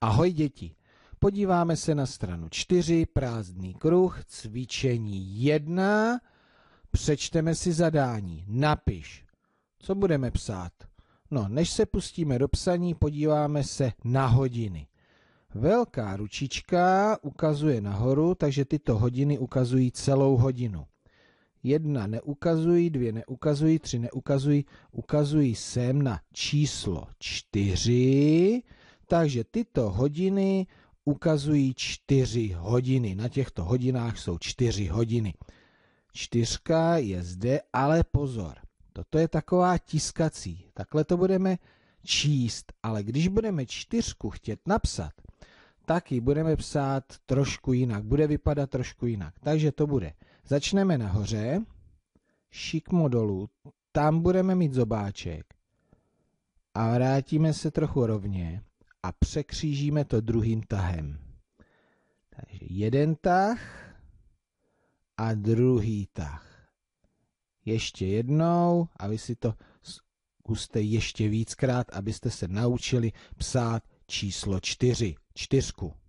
Ahoj děti! Podíváme se na stranu 4, prázdný kruh, cvičení 1. Přečteme si zadání. Napiš. Co budeme psát? No, než se pustíme do psaní, podíváme se na hodiny. Velká ručička ukazuje nahoru, takže tyto hodiny ukazují celou hodinu. Jedna neukazují, dvě neukazují, tři neukazují, ukazují sem na číslo čtyři. Takže tyto hodiny ukazují čtyři hodiny. Na těchto hodinách jsou čtyři hodiny. Čtyřka je zde, ale pozor. Toto je taková tiskací. Takhle to budeme číst, ale když budeme čtyřku chtět napsat, tak ji budeme psát trošku jinak. Bude vypadat trošku jinak. Takže to bude. Začneme nahoře, šikmo dolů, tam budeme mít zobáček a vrátíme se trochu rovně a překřížíme to druhým tahem. Takže jeden tah a druhý tah. Ještě jednou a vy si to zkuste ještě víckrát, abyste se naučili psát číslo čtyři, čtyřku.